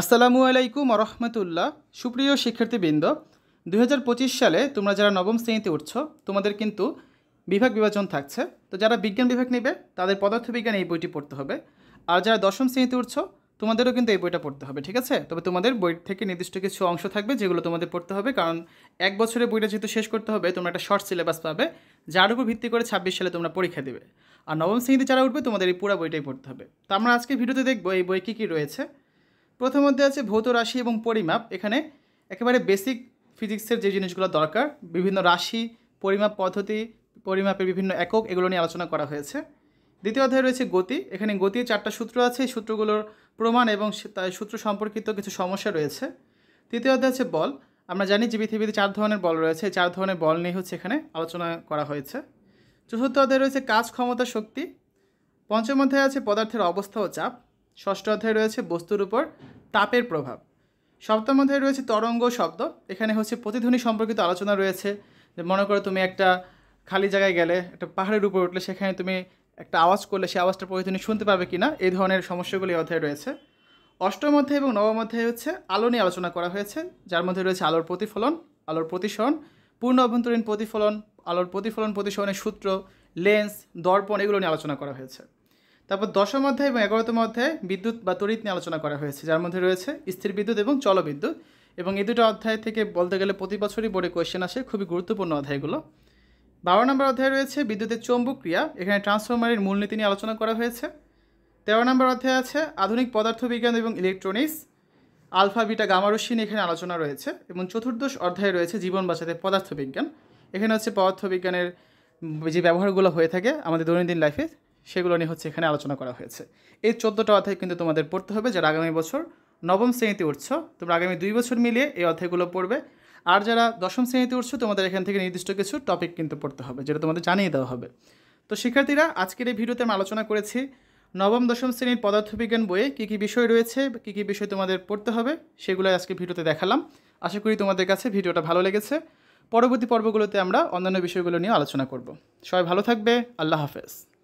আসসালামু আলাইকুম রহমতুল্লাহ সুপ্রিয় শিক্ষার্থীবৃন্দ দু হাজার সালে তোমরা যারা নবম শ্রেণীতে উঠছো তোমাদের কিন্তু বিভাগ বিভাজন থাকছে তো যারা বিজ্ঞান বিভাগ নেবে তাদের পদার্থবিজ্ঞান এই বইটি পড়তে হবে আর যারা দশম শ্রেণীতে উঠছো তোমাদেরও কিন্তু এই বইটা পড়তে হবে ঠিক আছে তবে তোমাদের বই থেকে নির্দিষ্ট কিছু অংশ থাকবে যেগুলো তোমাদের পড়তে হবে কারণ এক বছরে বইটা যেহেতু শেষ করতে হবে তোমরা একটা শর্ট সিলেবাস পাবে যার উপর ভিত্তি করে ছাব্বিশ সালে তোমরা পরীক্ষা দেবে আর নবম শ্রেণীতে যারা উঠবে তোমাদের এই পুরো বইটাই পড়তে হবে তো আমরা আজকে ভিডিওতে দেখবো এই বই কী কী রয়েছে প্রথম মধ্যে আছে ভৌত রাশি এবং পরিমাপ এখানে একেবারে বেসিক ফিজিক্সের যে জিনিসগুলো দরকার বিভিন্ন রাশি পরিমাপ পদ্ধতি পরিমাপের বিভিন্ন একক এগুলো নিয়ে আলোচনা করা হয়েছে দ্বিতীয় অধ্যায় রয়েছে গতি এখানে গতির চারটা সূত্র আছে এই সূত্রগুলোর প্রমাণ এবং সূত্র সম্পর্কিত কিছু সমস্যা রয়েছে তৃতীয় অধ্যায় আছে বল আমরা জানি যে পৃথিবীতে চার ধরনের বল রয়েছে চার ধরনের বল নিয়ে হচ্ছে এখানে আলোচনা করা হয়েছে চতুর্থ অধ্যায় রয়েছে কাজ ক্ষমতা শক্তি পঞ্চম অধ্যায় আছে পদার্থের অবস্থা ও চাপ ষষ্ঠ অধ্যায়ে রয়েছে বস্তুর উপর তাপের প্রভাব সপ্তম অধ্যায়ে রয়েছে তরঙ্গ শব্দ এখানে হচ্ছে প্রতিধ্বনি সম্পর্কিত আলোচনা রয়েছে যে মনে করো তুমি একটা খালি জায়গায় গেলে একটা পাহাড়ের উপর উঠলে সেখানে তুমি একটা আওয়াজ করলে সেই আওয়াজটা প্রতিধ্বনি শুনতে পাবে কি না এই ধরনের সমস্যাগুলি অধ্যায় রয়েছে অষ্টম অধ্যায় এবং নবম অধ্যায় হচ্ছে আলো নিয়ে আলোচনা করা হয়েছে যার মধ্যে রয়েছে আলোর প্রতিফলন আলোর প্রতিসরণ পূর্ণ অভ্যন্তরীণ প্রতিফলন আলোর প্রতিফলন প্রতিসরণের সূত্র লেন্স দর্পণ এগুলো নিয়ে আলোচনা করা হয়েছে তারপর দশম অধ্যায় এবং এগারোতম অধ্যায় বিদ্যুৎ বা তড়িৎ নিয়ে আলোচনা করা হয়েছে যার মধ্যে রয়েছে স্থির বিদ্যুৎ এবং চলবিদ্যুৎ এবং এই দুটো অধ্যায় থেকে বলতে গেলে প্রতি বছরই বোর্ডে কোয়েশ্চেন আসে খুবই গুরুত্বপূর্ণ অধ্যায়গুলো বারো নম্বর অধ্যায় রয়েছে বিদ্যুতের চৌম্বক ক্রিয়া এখানে ট্রান্সফরমারের মূলনীতি নিয়ে আলোচনা করা হয়েছে তেরো নম্বর অধ্যায় আছে আধুনিক পদার্থবিজ্ঞান এবং ইলেকট্রনিক্স আলফা বিটা গামারশ্মি নিয়ে এখানে আলোচনা রয়েছে এবং চতুর্দশ অধ্যায় রয়েছে জীবন বাঁচাতে পদার্থবিজ্ঞান এখানে হচ্ছে পদার্থবিজ্ঞানের যে ব্যবহারগুলো হয়ে থাকে আমাদের দৈনন্দিন লাইফে সেগুলো নিয়ে হচ্ছে এখানে আলোচনা করা হয়েছে এই চোদ্দোটা অধ্যায় কিন্তু তোমাদের পড়তে হবে যারা আগামী বছর নবম শ্রেণীতে উঠছ তোমরা আগামী দুই বছর মিলিয়ে এই অধ্যায়গুলো পড়বে আর যারা দশম শ্রেণীতে উঠছ তোমাদের এখান থেকে নির্দিষ্ট কিছু টপিক কিন্তু পড়তে হবে যেটা তোমাদের জানিয়ে দেওয়া হবে তো শিক্ষার্থীরা আজকের এই ভিডিওতে আমি আলোচনা করেছি নবম দশম শ্রেণীর পদার্থবিজ্ঞান বইয়ে কী কী বিষয় রয়েছে কী কী বিষয় তোমাদের পড়তে হবে সেগুলো আজকে ভিডিওতে দেখালাম আশা করি তোমাদের কাছে ভিডিওটা ভালো লেগেছে পরবর্তী পর্বগুলোতে আমরা অন্যান্য বিষয়গুলো নিয়ে আলোচনা করব সবাই ভালো থাকবে আল্লাহ হাফেজ